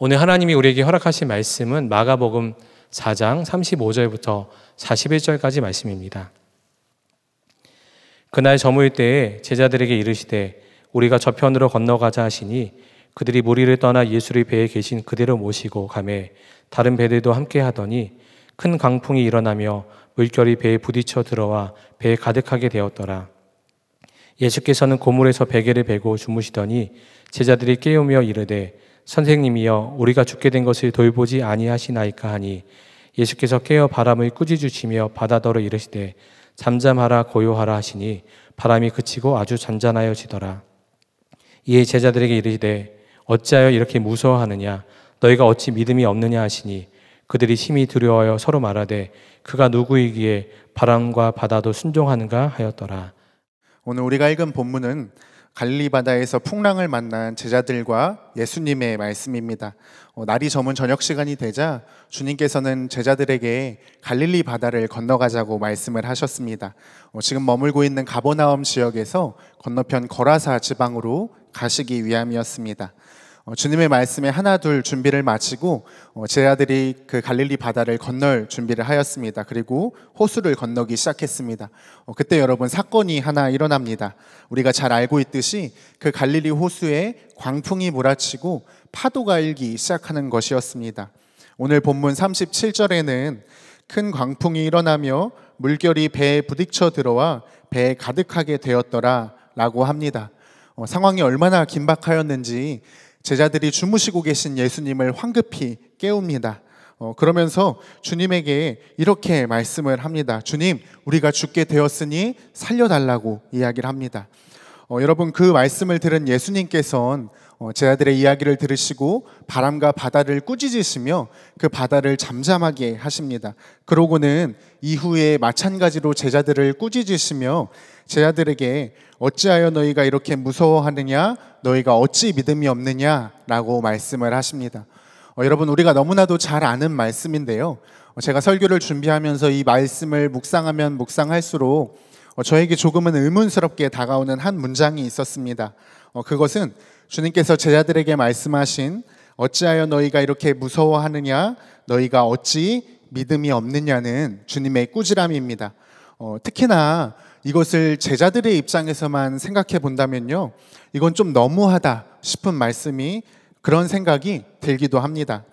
오늘 하나님이 우리에게 허락하신 말씀은 마가복음 4장 35절부터 41절까지 말씀입니다. 그날 저물 때에 제자들에게 이르시되 우리가 저편으로 건너가자 하시니 그들이 무리를 떠나 예수를 배에 계신 그대로 모시고 가매 다른 배들도 함께 하더니 큰 강풍이 일어나며 물결이 배에 부딪혀 들어와 배에 가득하게 되었더라. 예수께서는 고물에서 베개를 베고 주무시더니 제자들이 깨우며 이르되 선생님이여 우리가 죽게 된 것을 돌보지 아니하시나이까 하니 예수께서 깨어 바람을 꾸짖으시며 바다더러 이르시되 잠잠하라 고요하라 하시니 바람이 그치고 아주 잔잔하여지더라 이에 제자들에게 이르시되 어찌하여 이렇게 무서워하느냐 너희가 어찌 믿음이 없느냐 하시니 그들이 심히 두려워하여 서로 말하되 그가 누구이기에 바람과 바다도 순종하는가 하였더라 오늘 우리가 읽은 본문은 갈리바다에서 풍랑을 만난 제자들과 예수님의 말씀입니다. 어, 날이 저문 저녁 시간이 되자 주님께서는 제자들에게 갈릴리 바다를 건너가자고 말씀을 하셨습니다. 어, 지금 머물고 있는 가보나움 지역에서 건너편 거라사 지방으로 가시기 위함이었습니다. 어, 주님의 말씀에 하나 둘 준비를 마치고 어, 제 아들이 그 갈릴리 바다를 건널 준비를 하였습니다. 그리고 호수를 건너기 시작했습니다. 어, 그때 여러분 사건이 하나 일어납니다. 우리가 잘 알고 있듯이 그 갈릴리 호수에 광풍이 몰아치고 파도가 일기 시작하는 것이었습니다. 오늘 본문 37절에는 큰 광풍이 일어나며 물결이 배에 부딪혀 들어와 배에 가득하게 되었더라 라고 합니다. 상황이 얼마나 긴박하였는지 제자들이 주무시고 계신 예수님을 황급히 깨웁니다. 어, 그러면서 주님에게 이렇게 말씀을 합니다. 주님, 우리가 죽게 되었으니 살려달라고 이야기를 합니다. 어, 여러분, 그 말씀을 들은 예수님께서는 어, 제자들의 이야기를 들으시고 바람과 바다를 꾸짖으시며 그 바다를 잠잠하게 하십니다. 그러고는 이후에 마찬가지로 제자들을 꾸짖으시며 제자들에게 어찌하여 너희가 이렇게 무서워하느냐 너희가 어찌 믿음이 없느냐라고 말씀을 하십니다. 어, 여러분 우리가 너무나도 잘 아는 말씀인데요. 어, 제가 설교를 준비하면서 이 말씀을 묵상하면 묵상할수록 어, 저에게 조금은 의문스럽게 다가오는 한 문장이 있었습니다. 어, 그것은 주님께서 제자들에게 말씀하신 어찌하여 너희가 이렇게 무서워하느냐 너희가 어찌 믿음이 없느냐는 주님의 꾸지람입니다. 어, 특히나 이것을 제자들의 입장에서만 생각해 본다면요. 이건 좀 너무하다 싶은 말씀이 그런 생각이 들기도 합니다.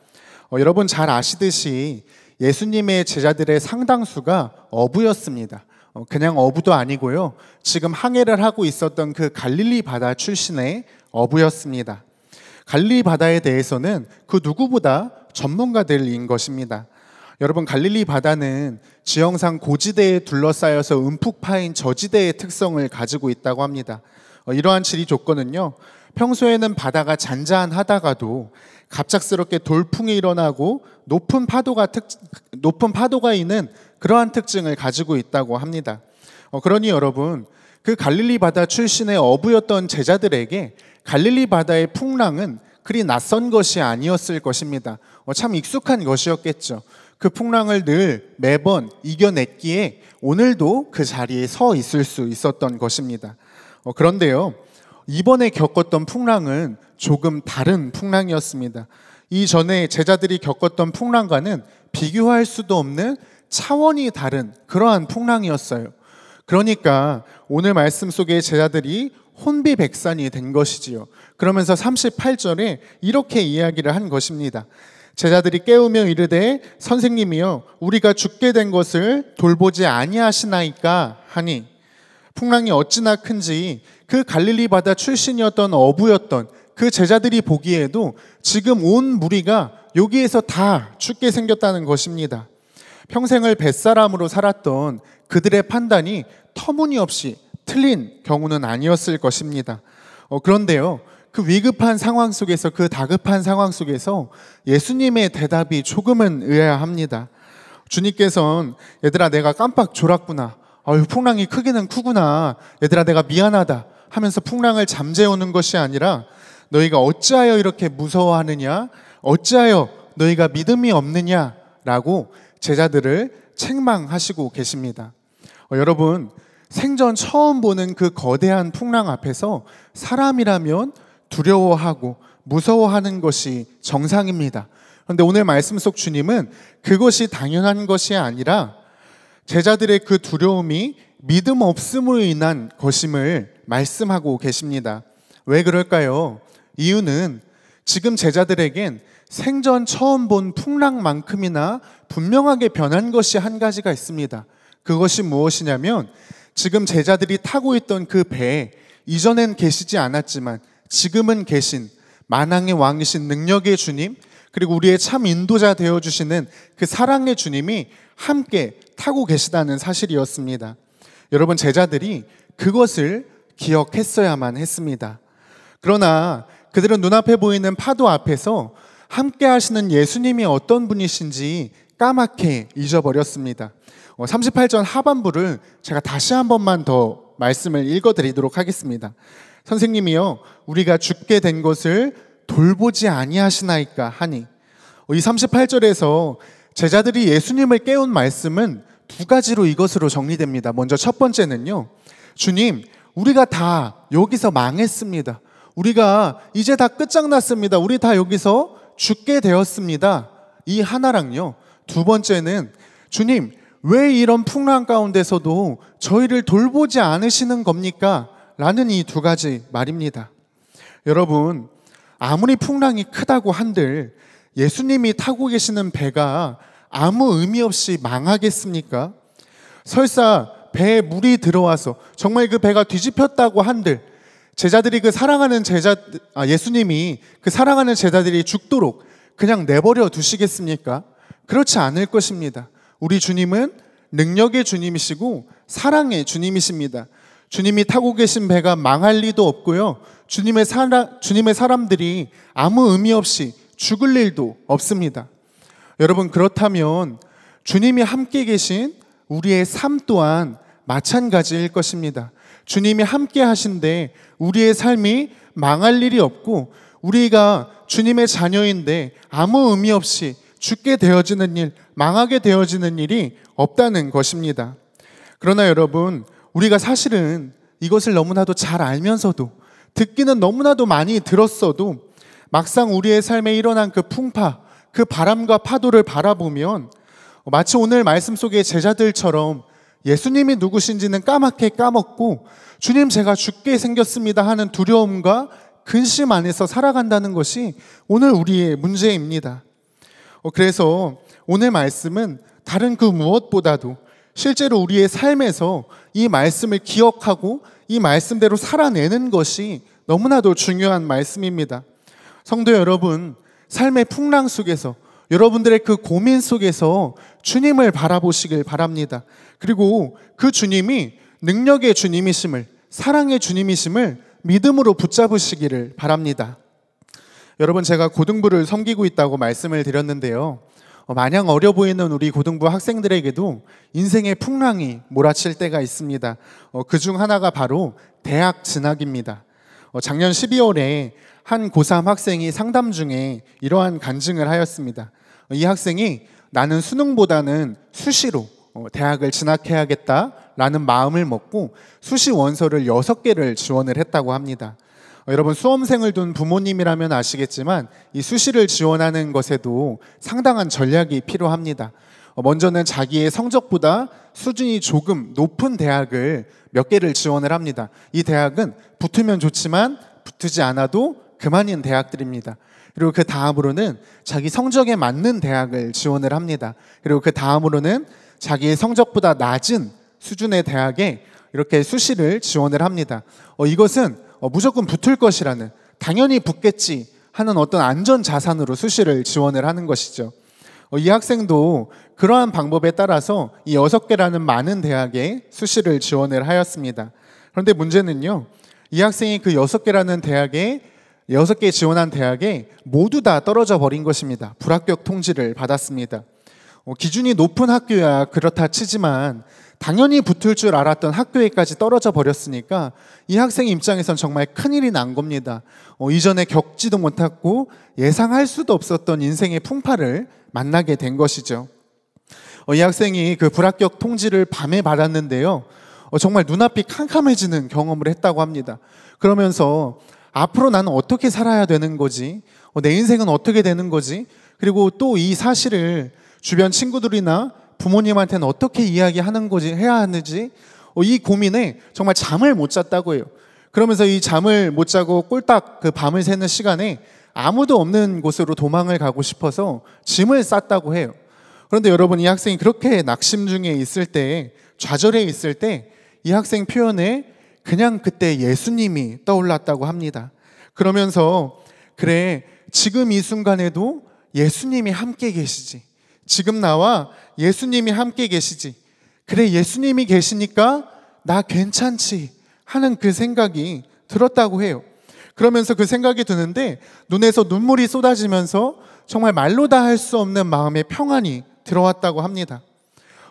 어, 여러분 잘 아시듯이 예수님의 제자들의 상당수가 어부였습니다. 어, 그냥 어부도 아니고요. 지금 항해를 하고 있었던 그 갈릴리 바다 출신의 어부였습니다. 갈릴리 바다에 대해서는 그 누구보다 전문가들인 것입니다. 여러분 갈릴리 바다는 지형상 고지대에 둘러싸여서 움푹 파인 저지대의 특성을 가지고 있다고 합니다. 어, 이러한 지리 조건은요. 평소에는 바다가 잔잔하다가도 갑작스럽게 돌풍이 일어나고 높은 파도가 특 높은 파도가 있는 그러한 특징을 가지고 있다고 합니다. 어, 그러니 여러분 그 갈릴리 바다 출신의 어부였던 제자들에게 갈릴리 바다의 풍랑은 그리 낯선 것이 아니었을 것입니다. 어, 참 익숙한 것이었겠죠. 그 풍랑을 늘 매번 이겨냈기에 오늘도 그 자리에 서 있을 수 있었던 것입니다. 어, 그런데요, 이번에 겪었던 풍랑은 조금 다른 풍랑이었습니다. 이전에 제자들이 겪었던 풍랑과는 비교할 수도 없는 차원이 다른 그러한 풍랑이었어요. 그러니까 오늘 말씀 속의 제자들이 혼비백산이 된 것이지요. 그러면서 38절에 이렇게 이야기를 한 것입니다. 제자들이 깨우며 이르되 선생님이여 우리가 죽게 된 것을 돌보지 아니하시나이까 하니 풍랑이 어찌나 큰지 그 갈릴리 바다 출신이었던 어부였던 그 제자들이 보기에도 지금 온 무리가 여기에서 다 죽게 생겼다는 것입니다. 평생을 뱃사람으로 살았던 그들의 판단이 터무니없이 틀린 경우는 아니었을 것입니다. 어, 그런데요, 그 위급한 상황 속에서, 그 다급한 상황 속에서 예수님의 대답이 조금은 의아합니다. 주님께서는 얘들아, 내가 깜빡 졸았구나. 어휴, 풍랑이 크기는 크구나. 얘들아, 내가 미안하다. 하면서 풍랑을 잠재우는 것이 아니라 너희가 어찌하여 이렇게 무서워하느냐? 어찌하여 너희가 믿음이 없느냐? 라고 제자들을 책망하시고 계십니다. 어, 여러분, 생전 처음 보는 그 거대한 풍랑 앞에서 사람이라면 두려워하고 무서워하는 것이 정상입니다. 그런데 오늘 말씀 속 주님은 그것이 당연한 것이 아니라 제자들의 그 두려움이 믿음 없음으로 인한 것임을 말씀하고 계십니다. 왜 그럴까요? 이유는 지금 제자들에겐 생전 처음 본 풍랑만큼이나 분명하게 변한 것이 한 가지가 있습니다. 그것이 무엇이냐면 지금 제자들이 타고 있던 그 배에 이전엔 계시지 않았지만 지금은 계신 만왕의 왕이신 능력의 주님, 그리고 우리의 참 인도자 되어주시는 그 사랑의 주님이 함께 타고 계시다는 사실이었습니다. 여러분, 제자들이 그것을 기억했어야만 했습니다. 그러나 그들은 눈앞에 보이는 파도 앞에서 함께 하시는 예수님이 어떤 분이신지 까맣게 잊어버렸습니다. 38전 어, 하반부를 제가 다시 한 번만 더 말씀을 읽어 드리도록 하겠습니다. 선생님이요, 우리가 죽게 된 것을 돌보지 아니하시나이까 하니. 이 38절에서 제자들이 예수님을 깨운 말씀은 두 가지로 이것으로 정리됩니다. 먼저 첫 번째는요, 주님, 우리가 다 여기서 망했습니다. 우리가 이제 다 끝장났습니다. 우리 다 여기서 죽게 되었습니다. 이 하나랑요. 두 번째는 주님, 왜 이런 풍랑 가운데서도 저희를 돌보지 않으시는 겁니까? 라는 이 두 가지 말입니다. 여러분, 아무리 풍랑이 크다고 한들 예수님이 타고 계시는 배가 아무 의미 없이 망하겠습니까? 설사 배에 물이 들어와서 정말 그 배가 뒤집혔다고 한들 제자들이 그 사랑하는 제자 아 예수님이 그 사랑하는 제자들이 죽도록 그냥 내버려 두시겠습니까? 그렇지 않을 것입니다. 우리 주님은 능력의 주님이시고 사랑의 주님이십니다. 주님이 타고 계신 배가 망할 리도 없고요. 주님의 사람, 주님의 사람들이 아무 의미 없이 죽을 일도 없습니다. 여러분, 그렇다면 주님이 함께 계신 우리의 삶 또한 마찬가지일 것입니다. 주님이 함께 하신데 우리의 삶이 망할 일이 없고 우리가 주님의 자녀인데 아무 의미 없이 죽게 되어지는 일, 망하게 되어지는 일이 없다는 것입니다. 그러나 여러분, 우리가 사실은 이것을 너무나도 잘 알면서도 듣기는 너무나도 많이 들었어도 막상 우리의 삶에 일어난 그 풍파, 그 바람과 파도를 바라보면 마치 오늘 말씀 속의 제자들처럼 예수님이 누구신지는 까맣게 까먹고 주님 제가 죽게 생겼습니다 하는 두려움과 근심 안에서 살아간다는 것이 오늘 우리의 문제입니다. 어, 그래서 오늘 말씀은 다른 그 무엇보다도 실제로 우리의 삶에서 이 말씀을 기억하고 이 말씀대로 살아내는 것이 너무나도 중요한 말씀입니다. 성도 여러분, 삶의 풍랑 속에서 여러분들의 그 고민 속에서 주님을 바라보시길 바랍니다. 그리고 그 주님이 능력의 주님이심을, 사랑의 주님이심을 믿음으로 붙잡으시기를 바랍니다. 여러분 제가 고등부를 섬기고 있다고 말씀을 드렸는데요. 어, 마냥 어려 보이는 우리 고등부 학생들에게도 인생의 풍랑이 몰아칠 때가 있습니다. 어, 그중 하나가 바로 대학 진학입니다. 어, 작년 12월에 한 고3 학생이 상담 중에 이러한 간증을 하였습니다. 이 학생이 나는 수능보다는 수시로 대학을 진학해야겠다라는 마음을 먹고 수시 원서를 6개를 지원을 했다고 합니다. 어, 여러분 수험생을 둔 부모님이라면 아시겠지만 이 수시를 지원하는 것에도 상당한 전략이 필요합니다. 어, 먼저는 자기의 성적보다 수준이 조금 높은 대학을 몇 개를 지원을 합니다. 이 대학은 붙으면 좋지만 붙지 않아도 그만인 대학들입니다. 그리고 그 다음으로는 자기 성적에 맞는 대학을 지원을 합니다. 그리고 그 다음으로는 자기의 성적보다 낮은 수준의 대학에 이렇게 수시를 지원을 합니다. 어, 이것은 어, 무조건 붙을 것이라는 당연히 붙겠지 하는 어떤 안전 자산으로 수시를 지원을 하는 것이죠. 어, 이 학생도 그러한 방법에 따라서 이 여섯 개라는 많은 대학에 수시를 지원을 하였습니다. 그런데 문제는요, 이 학생이 그 여섯 개라는 대학에 여섯 개 지원한 대학에 모두 다 떨어져 버린 것입니다. 불합격 통지를 받았습니다. 어, 기준이 높은 학교야 그렇다 치지만 당연히 붙을 줄 알았던 학교에까지 떨어져 버렸으니까 이 학생 입장에선 정말 큰일이 난 겁니다. 어, 이전에 겪지도 못했고 예상할 수도 없었던 인생의 풍파를 만나게 된 것이죠. 어, 이 학생이 그 불합격 통지를 밤에 받았는데요. 어, 정말 눈앞이 캄캄해지는 경험을 했다고 합니다. 그러면서 앞으로 나는 어떻게 살아야 되는 거지? 어, 내 인생은 어떻게 되는 거지? 그리고 또 이 사실을 주변 친구들이나 부모님한테는 어떻게 이야기하는 거지 해야 하는지 어, 이 고민에 정말 잠을 못 잤다고 해요. 그러면서 이 잠을 못 자고 꼴딱 그 밤을 새는 시간에 아무도 없는 곳으로 도망을 가고 싶어서 짐을 쌌다고 해요. 그런데 여러분 이 학생이 그렇게 낙심 중에 있을 때좌절해 있을 때 이 학생 표현에 그냥 그때 예수님이 떠올랐다고 합니다. 그러면서 그래 지금 이 순간에도 예수님이 함께 계시지. 지금 나와 예수님이 함께 계시지. 그래, 예수님이 계시니까 나 괜찮지. 하는 그 생각이 들었다고 해요. 그러면서 그 생각이 드는데 눈에서 눈물이 쏟아지면서 정말 말로 다 할 수 없는 마음의 평안이 들어왔다고 합니다.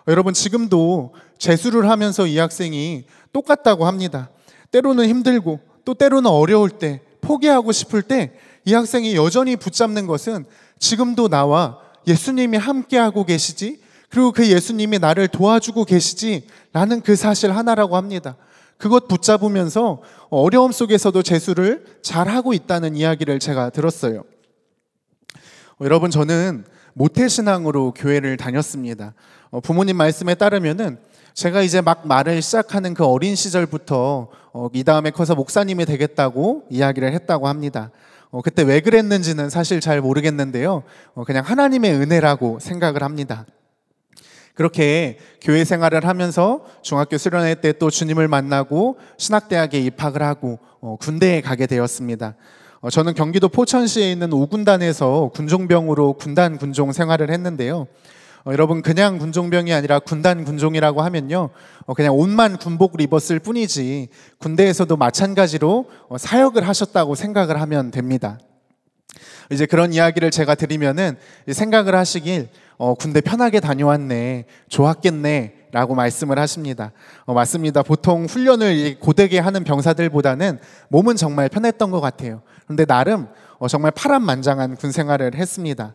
여러분, 지금도 재수를 하면서 이 학생이 똑같다고 합니다. 때로는 힘들고 또 때로는 어려울 때 포기하고 싶을 때 이 학생이 여전히 붙잡는 것은 지금도 나와 예수님이 함께하고 계시지, 그리고 그 예수님이 나를 도와주고 계시지라는 그 사실 하나라고 합니다. 그것 붙잡으면서 어려움 속에서도 재수를 잘하고 있다는 이야기를 제가 들었어요. 여러분, 저는 모태신앙으로 교회를 다녔습니다. 어, 부모님 말씀에 따르면은 제가 이제 막 말을 시작하는 그 어린 시절부터 어, 이 다음에 커서 목사님이 되겠다고 이야기를 했다고 합니다. 어, 그때 왜 그랬는지는 사실 잘 모르겠는데요. 어, 그냥 하나님의 은혜라고 생각을 합니다. 그렇게 교회 생활을 하면서 중학교 수련회 때 또 주님을 만나고 신학대학에 입학을 하고 어, 군대에 가게 되었습니다. 어, 저는 경기도 포천시에 있는 오군단에서 군종병으로 군단 군종 생활을 했는데요. 어, 여러분 그냥 군종병이 아니라 군단 군종이라고 하면요. 어, 그냥 옷만 군복을 입었을 뿐이지 군대에서도 마찬가지로 어, 사역을 하셨다고 생각을 하면 됩니다. 이제 그런 이야기를 제가 드리면은 생각을 하시길 어, 군대 편하게 다녀왔네, 좋았겠네. 라고 말씀을 하십니다. 어, 맞습니다. 보통 훈련을 고되게 하는 병사들보다는 몸은 정말 편했던 것 같아요. 그런데 나름 어, 정말 파란만장한 군 생활을 했습니다.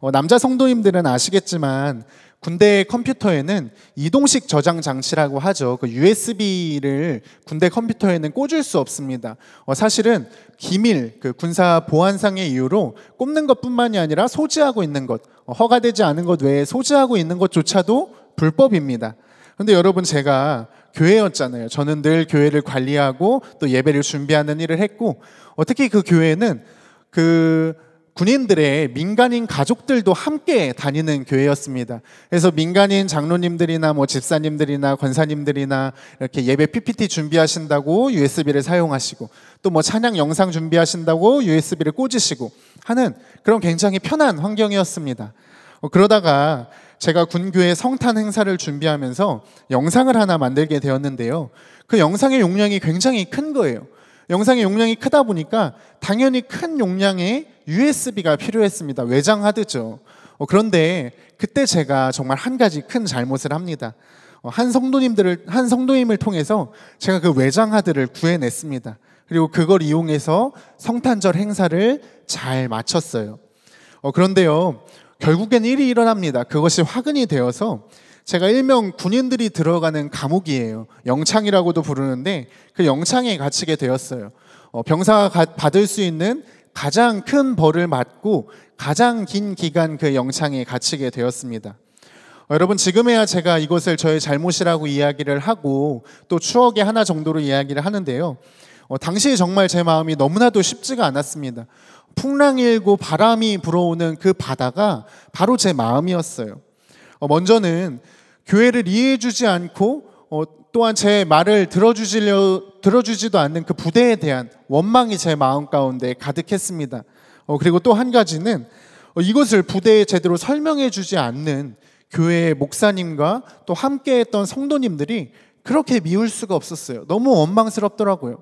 어, 남자 성도님들은 아시겠지만 군대 컴퓨터에는 이동식 저장 장치라고 하죠. 그 USB를 군대 컴퓨터에는 꽂을 수 없습니다. 어, 사실은 기밀, 그 군사 보안상의 이유로 꼽는 것뿐만이 아니라 소지하고 있는 것, 어, 허가되지 않은 것 외에 소지하고 있는 것조차도 불법입니다. 근데 여러분 제가 교회였잖아요. 저는 늘 교회를 관리하고 또 예배를 준비하는 일을 했고 어, 특히 그 교회는 그 군인들의 민간인 가족들도 함께 다니는 교회였습니다. 그래서 민간인 장로님들이나 뭐 집사님들이나 권사님들이나 이렇게 예배 PPT 준비하신다고 USB를 사용하시고 또 뭐 찬양 영상 준비하신다고 USB를 꽂으시고 하는 그런 굉장히 편한 환경이었습니다. 어, 그러다가 제가 군교의 성탄 행사를 준비하면서 영상을 하나 만들게 되었는데요. 그 영상의 용량이 굉장히 큰 거예요. 영상의 용량이 크다 보니까 당연히 큰 용량의 USB가 필요했습니다. 외장 하드죠. 어, 그런데 그때 제가 정말 한 가지 큰 잘못을 합니다. 어, 한 성도님들을 한 성도님을 통해서 제가 그 외장 하드를 구해냈습니다. 그리고 그걸 이용해서 성탄절 행사를 잘 마쳤어요. 어, 그런데요, 결국엔 일이 일어납니다. 그것이 화근이 되어서 제가 일명 군인들이 들어가는 감옥이에요. 영창이라고도 부르는데 그 영창에 갇히게 되었어요. 어, 병사가 받을 수 있는 가장 큰 벌을 맞고 가장 긴 기간 그 영창에 갇히게 되었습니다. 여러분 지금에야 제가 이것을 저의 잘못이라고 이야기를 하고 또 추억의 하나 정도로 이야기를 하는데요. 어, 당시 정말 제 마음이 너무나도 쉽지가 않았습니다. 풍랑 일고 바람이 불어오는 그 바다가 바로 제 마음이었어요. 어, 먼저는 교회를 이해해주지 않고 어, 또한 제 말을 들어주지려, 들어주지도 않는 그 부대에 대한 원망이 제 마음 가운데 가득했습니다. 어, 그리고 또 한 가지는 어, 이것을 부대에 제대로 설명해 주지 않는 교회의 목사님과 또 함께 했던 성도님들이 그렇게 미울 수가 없었어요. 너무 원망스럽더라고요.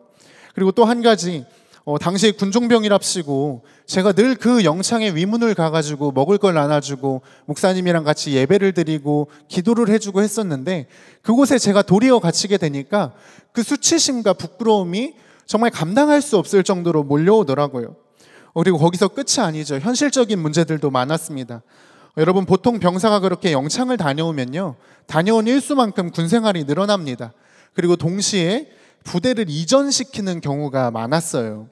그리고 또 한 가지 어, 당시 군종병이랍시고 제가 늘 그 영창에 위문을 가가지고 먹을 걸 나눠주고 목사님이랑 같이 예배를 드리고 기도를 해주고 했었는데 그곳에 제가 도리어 갇히게 되니까 그 수치심과 부끄러움이 정말 감당할 수 없을 정도로 몰려오더라고요. 어, 그리고 거기서 끝이 아니죠. 현실적인 문제들도 많았습니다. 어, 여러분 보통 병사가 그렇게 영창을 다녀오면요. 다녀온 일수만큼 군 생활이 늘어납니다. 그리고 동시에 부대를 이전시키는 경우가 많았어요.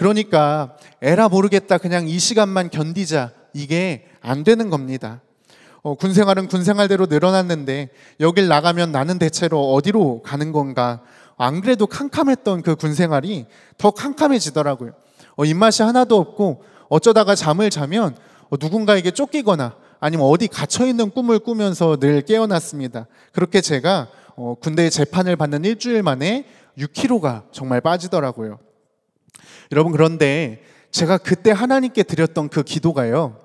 그러니까 에라 모르겠다 그냥 이 시간만 견디자 이게 안 되는 겁니다. 어, 군 생활은 군 생활대로 늘어났는데 여길 나가면 나는 대체로 어디로 가는 건가? 안 그래도 캄캄했던 그 군 생활이 더 캄캄해지더라고요. 어, 입맛이 하나도 없고 어쩌다가 잠을 자면 어, 누군가에게 쫓기거나 아니면 어디 갇혀 있는 꿈을 꾸면서 늘 깨어났습니다. 그렇게 제가 어, 군대의 재판을 받는 일주일 만에 6kg가 정말 빠지더라고요. 여러분 그런데 제가 그때 하나님께 드렸던 그 기도가요.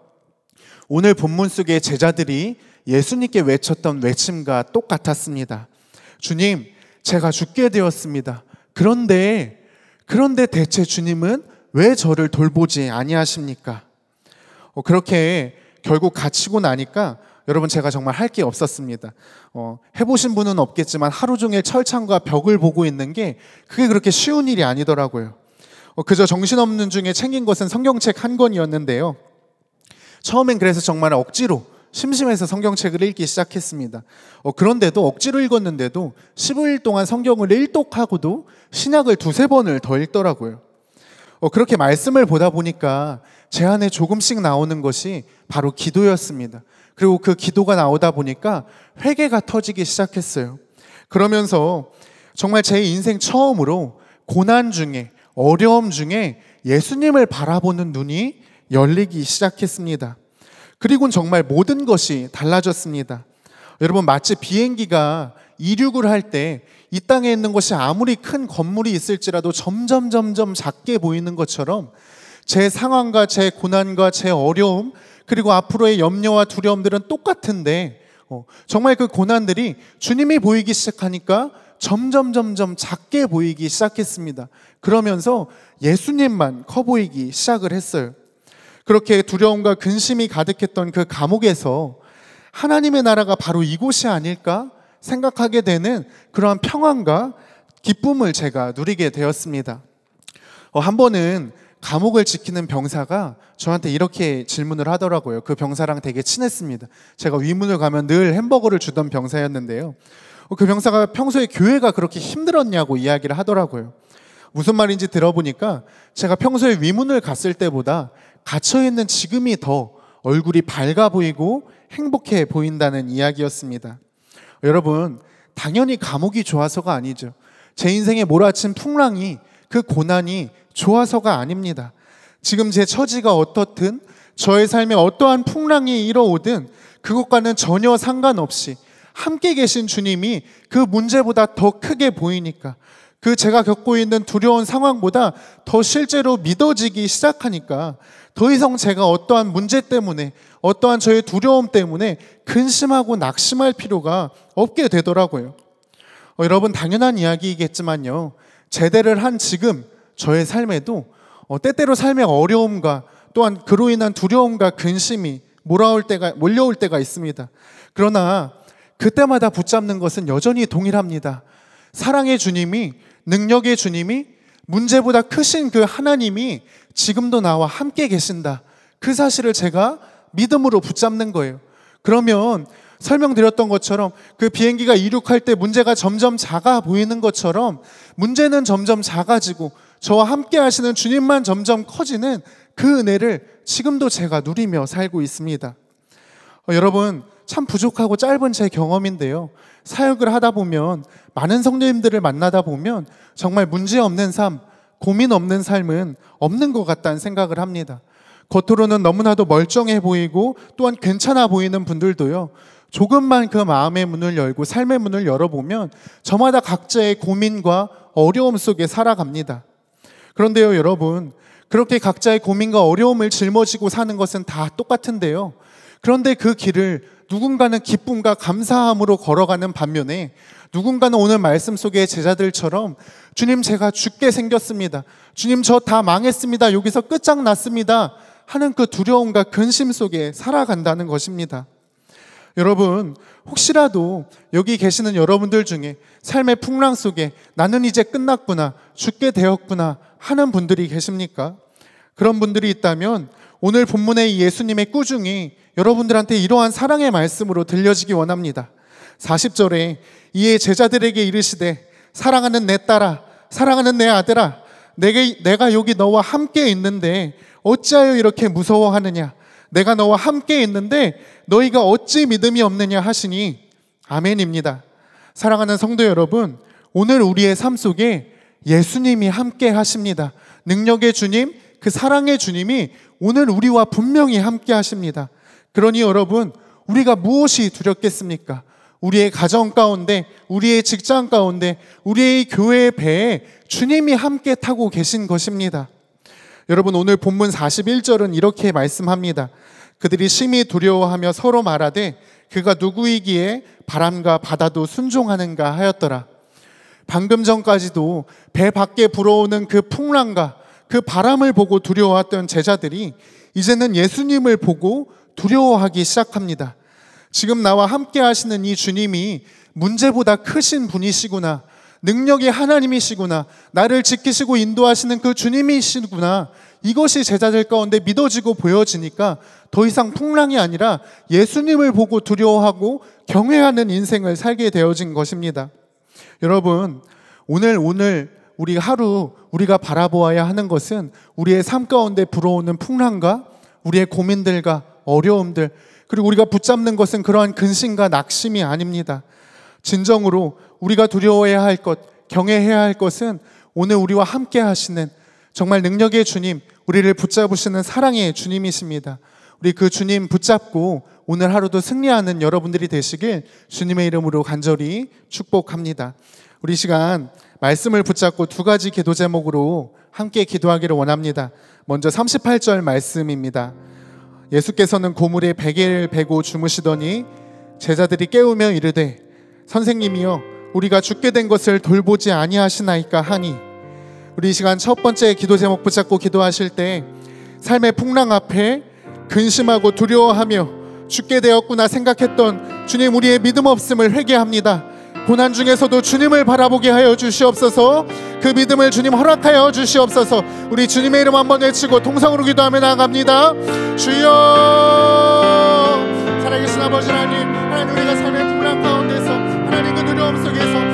오늘 본문 속의 제자들이 예수님께 외쳤던 외침과 똑같았습니다. 주님, 제가 죽게 되었습니다. 그런데 그런데 대체 주님은 왜 저를 돌보지 아니하십니까? 어, 그렇게 결국 갇히고 나니까 여러분 제가 정말 할 게 없었습니다. 어, 해보신 분은 없겠지만 하루 종일 철창과 벽을 보고 있는 게 그게 그렇게 쉬운 일이 아니더라고요. 어, 그저 정신없는 중에 챙긴 것은 성경책 한 권이었는데요. 처음엔 그래서 정말 억지로 심심해서 성경책을 읽기 시작했습니다. 어, 그런데도 억지로 읽었는데도 15일 동안 성경을 1독하고도 신약을 두세 번을 더 읽더라고요. 어, 그렇게 말씀을 보다 보니까 제 안에 조금씩 나오는 것이 바로 기도였습니다. 그리고 그 기도가 나오다 보니까 회개가 터지기 시작했어요. 그러면서 정말 제 인생 처음으로 고난 중에 어려움 중에 예수님을 바라보는 눈이 열리기 시작했습니다. 그리고 정말 모든 것이 달라졌습니다. 여러분 마치 비행기가 이륙을 할 때 이 땅에 있는 것이 아무리 큰 건물이 있을지라도 점점 점점 작게 보이는 것처럼 제 상황과 제 고난과 제 어려움 그리고 앞으로의 염려와 두려움들은 똑같은데 어, 정말 그 고난들이 주님이 보이기 시작하니까 점점 점점 작게 보이기 시작했습니다. 그러면서 예수님만 커 보이기 시작을 했어요. 그렇게 두려움과 근심이 가득했던 그 감옥에서 하나님의 나라가 바로 이곳이 아닐까 생각하게 되는 그러한 평안과 기쁨을 제가 누리게 되었습니다. 어, 한 번은 감옥을 지키는 병사가 저한테 이렇게 질문을 하더라고요. 그 병사랑 되게 친했습니다. 제가 위문을 가면 늘 햄버거를 주던 병사였는데요. 어, 그 병사가 평소에 교회가 그렇게 힘들었냐고 이야기를 하더라고요. 무슨 말인지 들어보니까 제가 평소에 위문을 갔을 때보다 갇혀있는 지금이 더 얼굴이 밝아 보이고 행복해 보인다는 이야기였습니다. 여러분, 당연히 감옥이 좋아서가 아니죠. 제 인생에 몰아친 풍랑이 그 고난이 좋아서가 아닙니다. 지금 제 처지가 어떻든 저의 삶에 어떠한 풍랑이 일어오든 그것과는 전혀 상관없이 함께 계신 주님이 그 문제보다 더 크게 보이니까 그 제가 겪고 있는 두려운 상황보다 더 실제로 믿어지기 시작하니까 더 이상 제가 어떠한 문제 때문에 어떠한 저의 두려움 때문에 근심하고 낙심할 필요가 없게 되더라고요. 어, 여러분 당연한 이야기이겠지만요. 제대를 한 지금 저의 삶에도 어, 때때로 삶의 어려움과 또한 그로 인한 두려움과 근심이 몰아올 때가 몰려올 때가 있습니다. 그러나 그때마다 붙잡는 것은 여전히 동일합니다. 사랑의 주님이, 능력의 주님이, 문제보다 크신 그 하나님이 지금도 나와 함께 계신다. 그 사실을 제가 믿음으로 붙잡는 거예요. 그러면 설명드렸던 것처럼 그 비행기가 이륙할 때 문제가 점점 작아 보이는 것처럼 문제는 점점 작아지고 저와 함께 하시는 주님만 점점 커지는 그 은혜를 지금도 제가 누리며 살고 있습니다. 어, 여러분, 참 부족하고 짧은 제 경험인데요. 사역을 하다 보면 많은 성도님들을 만나다 보면 정말 문제 없는 삶, 고민 없는 삶은 없는 것 같다는 생각을 합니다. 겉으로는 너무나도 멀쩡해 보이고 또한 괜찮아 보이는 분들도요. 조금만 그 마음의 문을 열고 삶의 문을 열어보면 저마다 각자의 고민과 어려움 속에 살아갑니다. 그런데요, 여러분. 그렇게 각자의 고민과 어려움을 짊어지고 사는 것은 다 똑같은데요. 그런데 그 길을 누군가는 기쁨과 감사함으로 걸어가는 반면에 누군가는 오늘 말씀 속의 제자들처럼 주님 제가 죽게 생겼습니다. 주님 저 다 망했습니다. 여기서 끝장났습니다. 하는 그 두려움과 근심 속에 살아간다는 것입니다. 여러분, 혹시라도 여기 계시는 여러분들 중에 삶의 풍랑 속에 나는 이제 끝났구나, 죽게 되었구나 하는 분들이 계십니까? 그런 분들이 있다면 오늘 본문의 예수님의 꾸중이 여러분들한테 이러한 사랑의 말씀으로 들려지기 원합니다. 40절에 이에 제자들에게 이르시되 사랑하는 내 딸아 사랑하는 내 아들아 내게, 내가 여기 너와 함께 있는데 어찌하여 이렇게 무서워하느냐 내가 너와 함께 있는데 너희가 어찌 믿음이 없느냐 하시니 아멘입니다. 사랑하는 성도 여러분 오늘 우리의 삶 속에 예수님이 함께 하십니다. 능력의 주님, 그 사랑의 주님이 오늘 우리와 분명히 함께 하십니다. 그러니 여러분, 우리가 무엇이 두렵겠습니까? 우리의 가정 가운데, 우리의 직장 가운데, 우리의 교회 배에 주님이 함께 타고 계신 것입니다. 여러분, 오늘 본문 41절은 이렇게 말씀합니다. 그들이 심히 두려워하며 서로 말하되 그가 누구이기에 바람과 바다도 순종하는가 하였더라. 방금 전까지도 배 밖에 불어오는 그 풍랑과 그 바람을 보고 두려워했던 제자들이 이제는 예수님을 보고 두려워하기 시작합니다. 지금 나와 함께 하시는 이 주님이 문제보다 크신 분이시구나. 능력이 하나님이시구나. 나를 지키시고 인도하시는 그 주님이시구나. 이것이 제자들 가운데 믿어지고 보여지니까 더 이상 풍랑이 아니라 예수님을 보고 두려워하고 경외하는 인생을 살게 되어진 것입니다. 여러분, 오늘 오늘 우리 하루 우리가 바라보아야 하는 것은 우리의 삶 가운데 불어오는 풍랑과 우리의 고민들과 어려움들 그리고 우리가 붙잡는 것은 그러한 근심과 낙심이 아닙니다. 진정으로 우리가 두려워해야 할 것, 경외해야 할 것은 오늘 우리와 함께 하시는 정말 능력의 주님, 우리를 붙잡으시는 사랑의 주님이십니다. 우리 그 주님 붙잡고 오늘 하루도 승리하는 여러분들이 되시길 주님의 이름으로 간절히 축복합니다. 우리 시간 말씀을 붙잡고 두 가지 기도 제목으로 함께 기도하기를 원합니다. 먼저 38절 말씀입니다. 예수께서는 고물에 베개를 베고 주무시더니 제자들이 깨우며 이르되 선생님이여 우리가 죽게 된 것을 돌보지 아니하시나이까 하니 우리 시간 첫 번째 기도 제목 붙잡고 기도하실 때 삶의 풍랑 앞에 근심하고 두려워하며 죽게 되었구나 생각했던 주님 우리의 믿음 없음을 회개합니다. 고난 중에서도 주님을 바라보게 하여 주시옵소서 그 믿음을 주님 허락하여 주시옵소서 우리 주님의 이름 한번 외치고 동성으로 기도하며 나아갑니다 주여 사랑해 주신 아버지 하나님 하나님 우리가 삶의 풍랑 가운데서 하나님의 그 두려움 속에서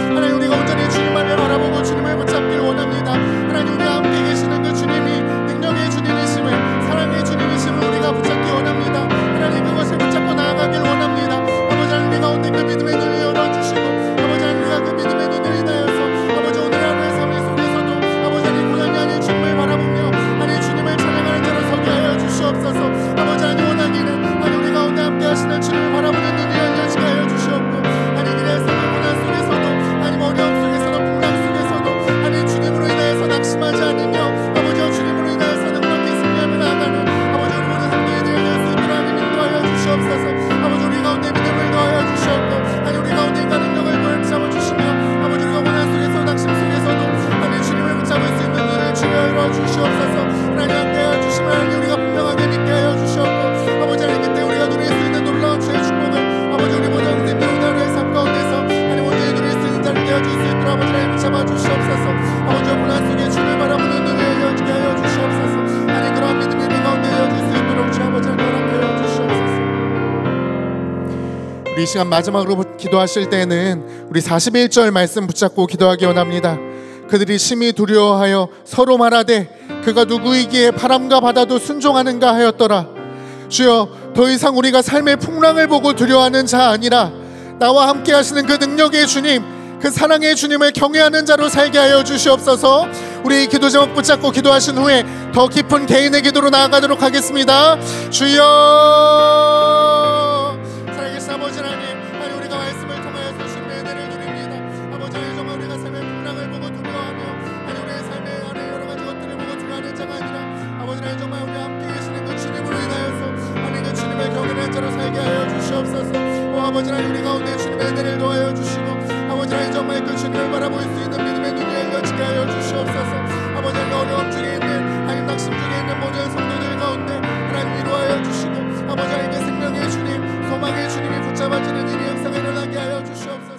우리 이 시간 마지막으로 기도하실 때는 우리 41절 말씀 붙잡고 기도하기 원합니다. 그들이 심히 두려워하여 서로 말하되 그가 누구이기에 바람과 바다도 순종하는가 하였더라. 주여 더 이상 우리가 삶의 풍랑을 보고 두려워하는 자 아니라 나와 함께 하시는 그 능력의 주님 그 사랑의 주님을 경외하는 자로 살게 하여 주시옵소서 우리 기도 제목 붙잡고 기도하신 후에 더 깊은 개인의 기도로 나아가도록 하겠습니다 주여 아버지나 우리 가운데 주님의 은혜를 도하여 주시고 아버지나 이 정말 그 주님을 바라볼 수 있는 믿음의 눈이 열려지게 하여 주시옵소서 아버지나 어려움 중에 있는 하나님 낙심 중에 있는 모든 성도들 가운데 하나님 위로하여 주시고 아버지에게 그 생명의 주님 소망의 주님이 붙잡아지는 일이 역사가 일어나게 하여 주시옵소서